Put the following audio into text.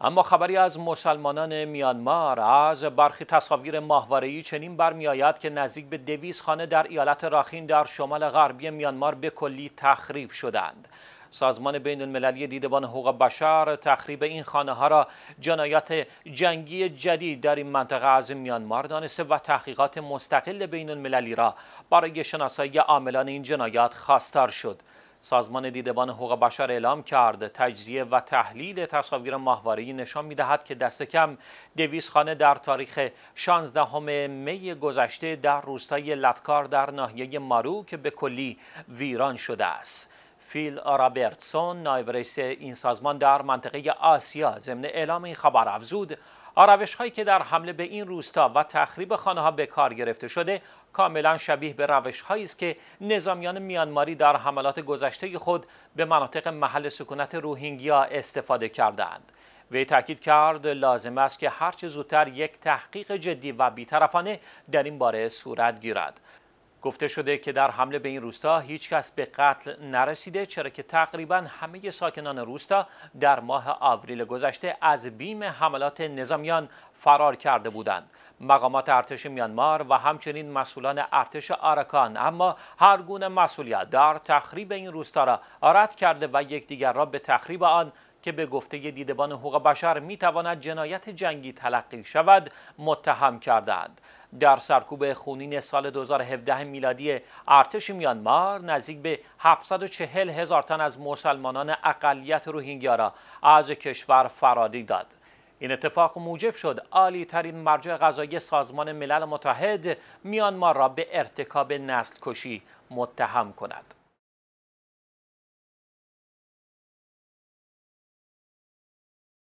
اما خبری از مسلمانان میانمار از برخی تصاویر ماهواره‌ای چنین برمیآید که نزدیک به دویز خانه در ایالت راخین در شمال غربی میانمار به کلی تخریب شدند. سازمان بین المللی دیدبان حقوق بشر تخریب این خانه ها را جنایت جنگی جدید در این منطقه از میانمار دانسته و تحقیقات مستقل بین المللی را برای شناسایی عاملان این جنایات خواستار شد. سازمان دیدبان حقوق بشر اعلام کرد تجزیه و تحلیل تصاویر ماهواره‌ای نشان می‌دهد که دست کم خانه در تاریخ 16 می گذشته در روستای لتکار در ناحیه مارو به کلی ویران شده است فیل رابرتسون نایب رئیس این سازمان در منطقه آسیا ضمن اعلام این خبر افزود آروش هایی که در حمله به این روستا و تخریب خانه ها به کار گرفته شده کاملا شبیه به روش هایی است که نظامیان میانماری در حملات گذشته خود به مناطق محل سکونت روهینگیا استفاده کردند. وی تاکید کرد لازم است که هرچه زودتر یک تحقیق جدی و بیطرفانه در این باره صورت گیرد. گفته شده که در حمله به این روستا هیچ کس به قتل نرسیده چرا که تقریبا همه ساکنان روستا در ماه آوریل گذشته از بیم حملات نظامیان فرار کرده بودند. مقامات ارتش میانمار و همچنین مسئولان ارتش آراکان اما هر گونه مسئولیت در تخریب این روستا را رد کرده و یکدیگر را به تخریب آن که به گفته دیدبان حقوق بشر میتواند جنایت جنگی تلقی شود متهم کردند در سرکوب خونین سال 2017 میلادی ارتش میانمار نزدیک به 740 هزار تن از مسلمانان اقلیت روهینگیا را از کشور فرادی داد. این اتفاق موجب شد عالی ترین مرجع غذایی سازمان ملل متحد میانمار را به ارتکاب نسل کشی متهم کند.